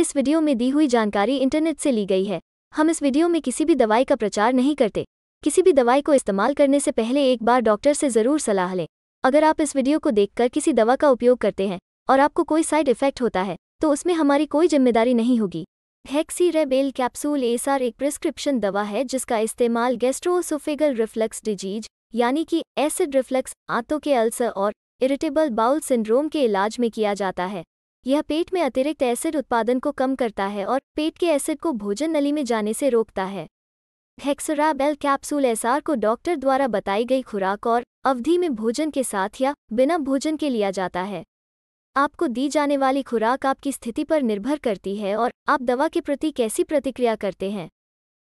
इस वीडियो में दी हुई जानकारी इंटरनेट से ली गई है हम इस वीडियो में किसी भी दवाई का प्रचार नहीं करते किसी भी दवाई को इस्तेमाल करने से पहले एक बार डॉक्टर से ज़रूर सलाह लें अगर आप इस वीडियो को देखकर किसी दवा का उपयोग करते हैं और आपको कोई साइड इफेक्ट होता है तो उसमें हमारी कोई जिम्मेदारी नहीं होगी रेबेल कैप्सूल एसआर एक प्रिस्क्रिप्शन दवा है जिसका इस्तेमाल गेस्ट्रोसोफेगल रिफ्लक्स डिजीज यानी कि एसिड रिफ्लक्स आंतों के अल्सर और इरिटेबल बाउल सिंड्रोम के इलाज में किया जाता है यह पेट में अतिरिक्त एसिड उत्पादन को कम करता है और पेट के एसिड को भोजन नली में जाने से रोकता है हेक्सराबेल कैप्सूल एसआर को डॉक्टर द्वारा बताई गई खुराक और अवधि में भोजन के साथ या बिना भोजन के लिया जाता है आपको दी जाने वाली खुराक आपकी स्थिति पर निर्भर करती है और आप दवा के प्रति कैसी प्रतिक्रिया करते हैं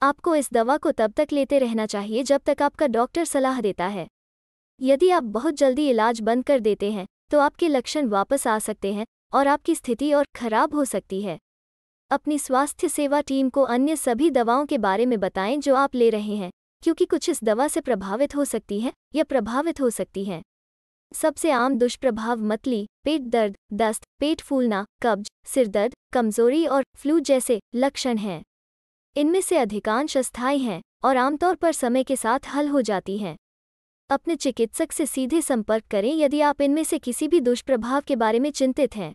आपको इस दवा को तब तक लेते रहना चाहिए जब तक आपका डॉक्टर सलाह देता है यदि आप बहुत जल्दी इलाज बंद कर देते हैं तो आपके लक्षण वापस आ सकते हैं और आपकी स्थिति और खराब हो सकती है अपनी स्वास्थ्य सेवा टीम को अन्य सभी दवाओं के बारे में बताएं जो आप ले रहे हैं क्योंकि कुछ इस दवा से प्रभावित हो सकती हैं या प्रभावित हो सकती हैं सबसे आम दुष्प्रभाव मतली पेट दर्द दस्त पेट फूलना कब्ज सिरदर्द कमजोरी और फ्लू जैसे लक्षण हैं इनमें से अधिकांश अस्थायी हैं और आमतौर पर समय के साथ हल हो जाती हैं अपने चिकित्सक से सीधे संपर्क करें यदि आप इनमें से किसी भी दुष्प्रभाव के बारे में चिंतित हैं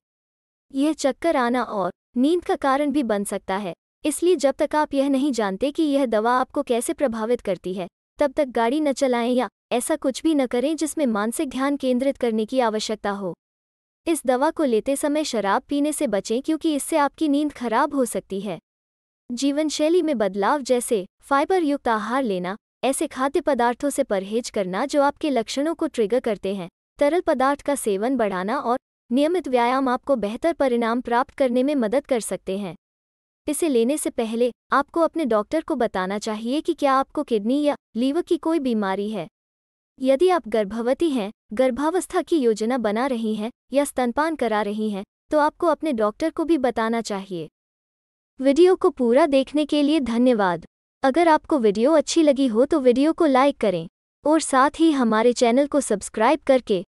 यह चक्कर आना और नींद का कारण भी बन सकता है इसलिए जब तक आप यह नहीं जानते कि यह दवा आपको कैसे प्रभावित करती है तब तक गाड़ी न चलाएं या ऐसा कुछ भी न करें जिसमें मानसिक ध्यान केंद्रित करने की आवश्यकता हो इस दवा को लेते समय शराब पीने से बचें क्योंकि इससे आपकी नींद खराब हो सकती है जीवनशैली में बदलाव जैसे फाइबर युक्त आहार लेना ऐसे खाद्य पदार्थों से परहेज करना जो आपके लक्षणों को ट्रिगर करते हैं तरल पदार्थ का सेवन बढ़ाना और नियमित व्यायाम आपको बेहतर परिणाम प्राप्त करने में मदद कर सकते हैं इसे लेने से पहले आपको अपने डॉक्टर को बताना चाहिए कि क्या आपको किडनी या लीवर की कोई बीमारी है यदि आप गर्भवती हैं गर्भावस्था की योजना बना रही हैं या स्तनपान करा रही हैं तो आपको अपने डॉक्टर को भी बताना चाहिए वीडियो को पूरा देखने के लिए धन्यवाद अगर आपको वीडियो अच्छी लगी हो तो वीडियो को लाइक करें और साथ ही हमारे चैनल को सब्सक्राइब करके